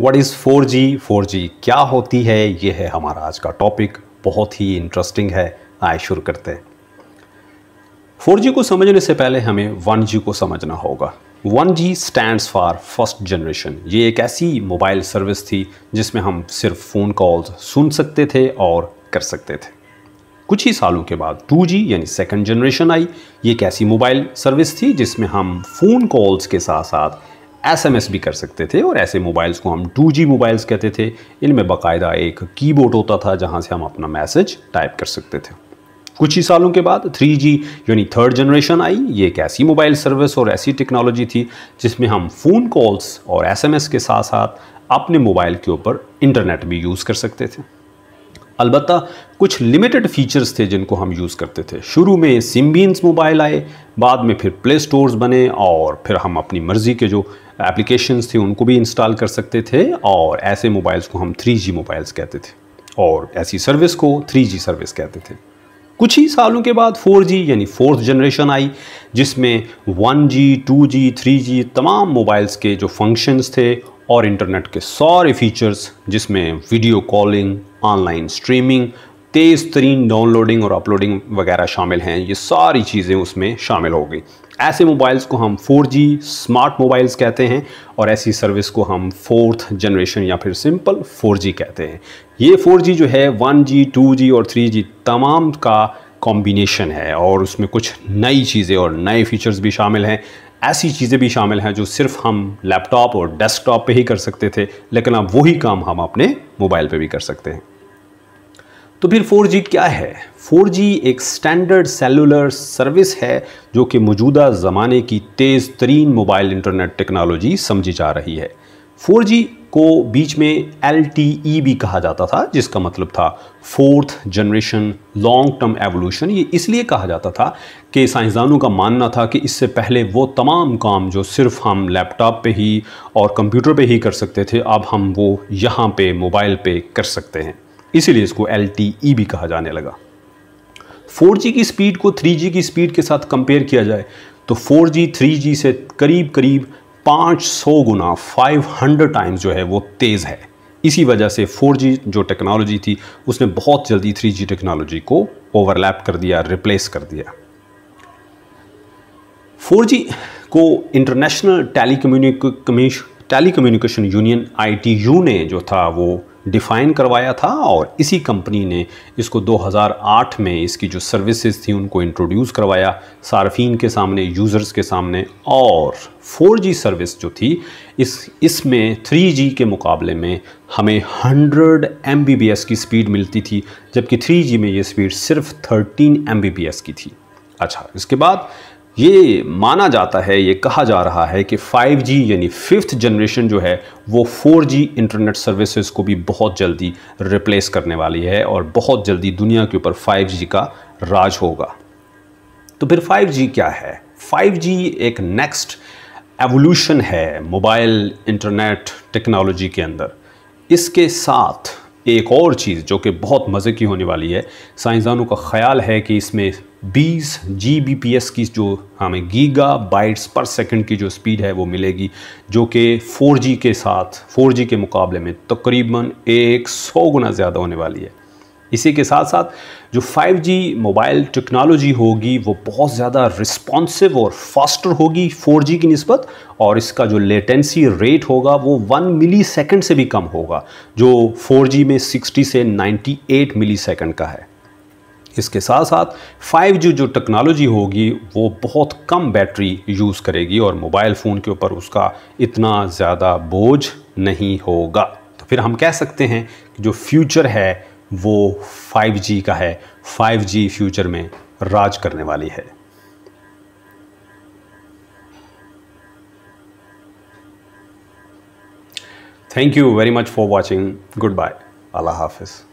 what is 4G 4G क्या होती है ये है हमारा आज का टॉपिक बहुत ही इंटरेस्टिंग है आए शुरू करते हैं 4G को समझने से पहले हमें 1G को समझना होगा 1G stand for first generation ये एक ऐसी मोबाइल सर्विस थी जिसमें हम सिर्फ फ़ोन कॉल्स सुन सकते थे और कर सकते थे कुछ ही सालों के बाद 2G यानी सेकेंड जनरेशन आई ये एक ऐसी मोबाइल सर्विस थी जिसमें हम फ़ोन कॉल्स के साथ साथ एसएमएस भी कर सकते थे और ऐसे मोबाइल्स को हम जी मोबाइल्स कहते थे इनमें बाकायदा एक कीबोर्ड होता था जहां से हम अपना मैसेज टाइप कर सकते थे कुछ ही सालों के बाद 3G यानी थर्ड जनरेशन आई ये एक ऐसी मोबाइल सर्विस और ऐसी टेक्नोलॉजी थी जिसमें हम फ़ोन कॉल्स और एसएमएस के साथ साथ अपने मोबाइल के ऊपर इंटरनेट भी यूज़ कर सकते थे अलबत्त कुछ लिमिटेड फीचर्स थे जिनको हम यूज़ करते थे शुरू में सिम्बियंस मोबाइल आए बाद में फिर प्ले स्टोर्स बने और फिर हम अपनी मर्ज़ी के जो एप्लीकेशंस थे उनको भी इंस्टॉल कर सकते थे और ऐसे मोबाइल्स को हम 3G मोबाइल्स कहते थे और ऐसी सर्विस को 3G सर्विस कहते थे कुछ ही सालों के बाद 4G यानी फोर्थ जनरेशन आई जिसमें 1G, 2G, 3G तमाम मोबाइल्स के जो फंक्शंस थे और इंटरनेट के सारे फीचर्स जिसमें वीडियो कॉलिंग ऑनलाइन स्ट्रीमिंग तेज़ तरीन डाउनलोडिंग और अपलोडिंग वगैरह शामिल हैं ये सारी चीज़ें उसमें शामिल हो गई ऐसे मोबाइल्स को हम 4G स्मार्ट मोबाइल्स कहते हैं और ऐसी सर्विस को हम फोर्थ जनरेशन या फिर सिंपल 4G कहते हैं ये 4G जो है 1G, 2G और 3G तमाम का कॉम्बिनेशन है और उसमें कुछ नई चीज़ें और नए फीचर्स भी शामिल हैं ऐसी चीज़ें भी शामिल हैं जो सिर्फ हम लैपटॉप और डेस्कटॉप पे ही कर सकते थे लेकिन अब वही काम हम अपने मोबाइल पे भी कर सकते हैं तो फिर 4G क्या है 4G एक स्टैंडर्ड सेलुलर सर्विस है जो कि मौजूदा ज़माने की तेज़ तरीन मोबाइल इंटरनेट टेक्नोलॉजी समझी जा रही है 4G को बीच में एल e भी कहा जाता था जिसका मतलब था fourth generation long term evolution ये इसलिए कहा जाता था कि साइंसदानों का मानना था कि इससे पहले वो तमाम काम जो सिर्फ हम लैपटॉप पे ही और कंप्यूटर पे ही कर सकते थे अब हम वो यहाँ पे मोबाइल पे कर सकते हैं इसीलिए इसको एल e भी कहा जाने लगा 4G की स्पीड को 3G की स्पीड के साथ कंपेयर किया जाए तो 4G 3G से करीब करीब 500 गुना 500 टाइम्स जो है वो तेज़ है इसी वजह से 4G जो टेक्नोलॉजी थी उसने बहुत जल्दी 3G टेक्नोलॉजी को ओवरलैप कर दिया रिप्लेस कर दिया 4G को international tele communic telecommunication union I ने जो था वो डिफ़ाइन करवाया था और इसी कंपनी ने इसको 2008 में इसकी जो सर्विसेज थी उनको इंट्रोड्यूस करवाया सार्फिन के सामने यूज़र्स के सामने और 4G सर्विस जो थी इस इसमें 3G के मुकाबले में हमें 100 एम की स्पीड मिलती थी जबकि 3G में ये स्पीड सिर्फ 13 एम की थी अच्छा इसके बाद ये माना जाता है ये कहा जा रहा है कि 5G यानी फिफ्थ जनरेशन जो है वो 4G इंटरनेट सर्विसेज को भी बहुत जल्दी रिप्लेस करने वाली है और बहुत जल्दी दुनिया के ऊपर 5G का राज होगा तो फिर 5G क्या है 5G एक नेक्स्ट एवोल्यूशन है मोबाइल इंटरनेट टेक्नोलॉजी के अंदर इसके साथ एक और चीज़ जो कि बहुत मज़े की होने वाली है साइंसदानों का ख्याल है कि इसमें 20 जी बी पी एस की जो हमें गीगा बाइट्स पर सेकंड की जो स्पीड है वो मिलेगी जो कि 4G के साथ 4G के मुकाबले में तकरीबन 100 गुना ज़्यादा होने वाली है इसी के साथ साथ जो 5G मोबाइल टेक्नोलॉजी होगी वो बहुत ज़्यादा रिस्पॉन्सिव और फास्टर होगी 4G की नस्बत और इसका जो लेटेंसी रेट होगा वो 1 मिली सेकेंड से भी कम होगा जो 4G में 60 से 98 मिली सेकेंड का है इसके साथ साथ 5G जो टेक्नोलॉजी होगी वो बहुत कम बैटरी यूज़ करेगी और मोबाइल फ़ोन के ऊपर उसका इतना ज़्यादा बोझ नहीं होगा तो फिर हम कह सकते हैं कि जो फ्यूचर है वो 5G का है 5G फ्यूचर में राज करने वाली है thank you very much for watching goodbye अल्लाह हाफिज़